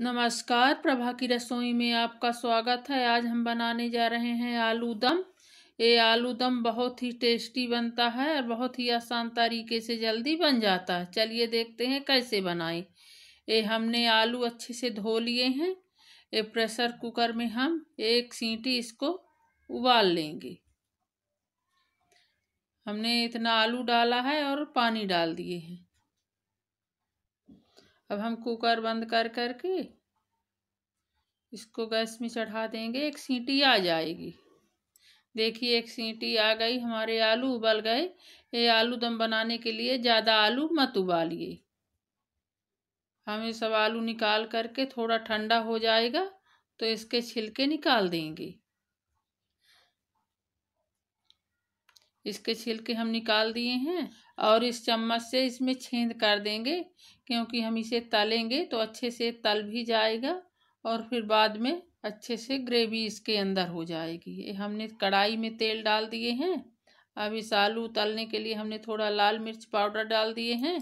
नमस्कार प्रभा की रसोई में आपका स्वागत है आज हम बनाने जा रहे हैं आलू दम ये आलू दम बहुत ही टेस्टी बनता है और बहुत ही आसान तरीके से जल्दी बन जाता है चलिए देखते हैं कैसे बनाएं ये हमने आलू अच्छे से धो लिए हैं ये प्रेशर कुकर में हम एक सीटी इसको उबाल लेंगे हमने इतना आलू डाला है और पानी डाल दिए हैं अब हम कुकर बंद कर करके इसको गैस में चढ़ा देंगे एक सीटी आ जाएगी देखिए एक सीटी आ गई हमारे आलू उबल गए ये आलू दम बनाने के लिए ज़्यादा आलू मत उबालिए हम ये सब आलू निकाल करके थोड़ा ठंडा हो जाएगा तो इसके छिलके निकाल देंगे इसके छिलके हम निकाल दिए हैं और इस चम्मच से इसमें छेद कर देंगे क्योंकि हम इसे तलेंगे तो अच्छे से तल भी जाएगा और फिर बाद में अच्छे से ग्रेवी इसके अंदर हो जाएगी ये हमने कढ़ाई में तेल डाल दिए हैं अब इस आलू तलने के लिए हमने थोड़ा लाल मिर्च पाउडर डाल दिए हैं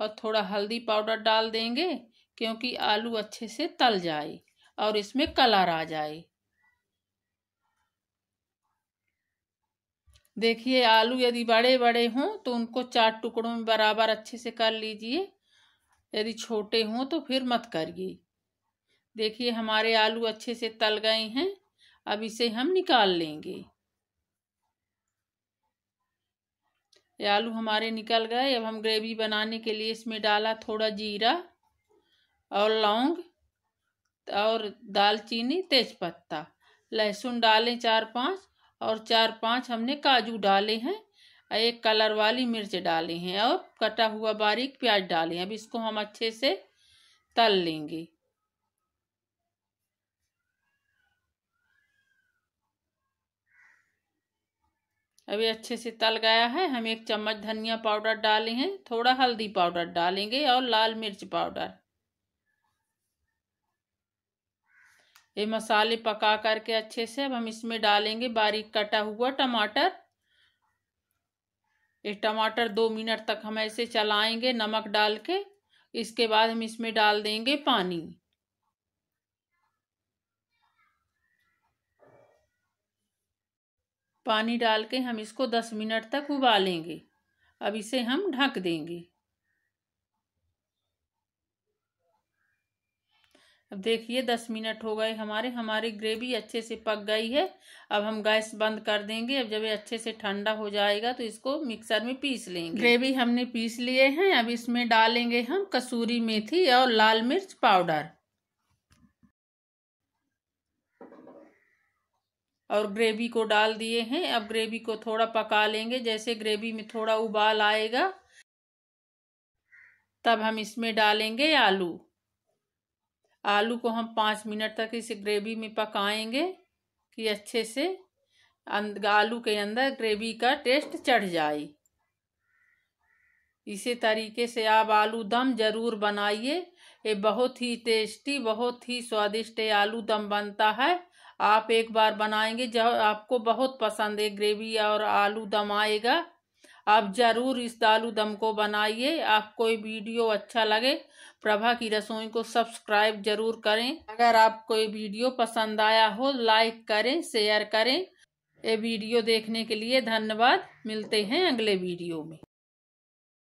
और थोड़ा हल्दी पाउडर डाल देंगे क्योंकि आलू अच्छे से तल जाए और इसमें कलर आ जाए देखिए आलू यदि बड़े बड़े हों तो उनको चार टुकड़ों में बराबर अच्छे से कर लीजिए यदि छोटे हों तो फिर मत करिए देखिए हमारे आलू अच्छे से तल गए हैं अब इसे हम निकाल लेंगे ये आलू हमारे निकल गए अब हम ग्रेवी बनाने के लिए इसमें डाला थोड़ा जीरा और लौंग और दालचीनी तेज़पत्ता लहसुन डालें चार पांच और चार पांच हमने काजू डाले हैं एक कलर वाली मिर्च डाले हैं और कटा हुआ बारीक प्याज डाले हैं अब इसको हम अच्छे से तल लेंगे अभी अच्छे से तल गया है हम एक चम्मच धनिया पाउडर डाले हैं थोड़ा हल्दी पाउडर डालेंगे और लाल मिर्च पाउडर ये मसाले पका करके अच्छे से अब हम इसमें डालेंगे बारीक कटा हुआ टमाटर ये टमाटर दो मिनट तक हम ऐसे चलाएंगे नमक डाल के इसके बाद हम इसमें डाल देंगे पानी पानी डाल के हम इसको दस मिनट तक उबालेंगे अब इसे हम ढक देंगे अब देखिए दस मिनट हो गए हमारे हमारी ग्रेवी अच्छे से पक गई है अब हम गैस बंद कर देंगे अब जब ये अच्छे से ठंडा हो जाएगा तो इसको मिक्सर में पीस लेंगे ग्रेवी हमने पीस लिए हैं अब इसमें डालेंगे हम कसूरी मेथी और लाल मिर्च पाउडर और ग्रेवी को डाल दिए हैं अब ग्रेवी को थोड़ा पका लेंगे जैसे ग्रेवी में थोड़ा उबाल आएगा तब हम इसमें डालेंगे आलू आलू को हम पाँच मिनट तक इस ग्रेवी में पकाएंगे कि अच्छे से अं-, आलू के अंदर ग्रेवी का टेस्ट चढ़ जाए इसी तरीके से आप आलू दम ज़रूर बनाइए ये बहुत ही टेस्टी बहुत ही स्वादिष्ट आलू दम बनता है आप एक बार बनाएंगे जब आपको बहुत पसंद है ग्रेवी और आलू दम आएगा आप ज़रूर इस दालू दम को बनाइए आपको ये वीडियो अच्छा लगे प्रभा की रसोई को सब्सक्राइब जरूर करें अगर आपको ये वीडियो पसंद आया हो लाइक करें शेयर करें ये वीडियो देखने के लिए धन्यवाद मिलते हैं अगले वीडियो में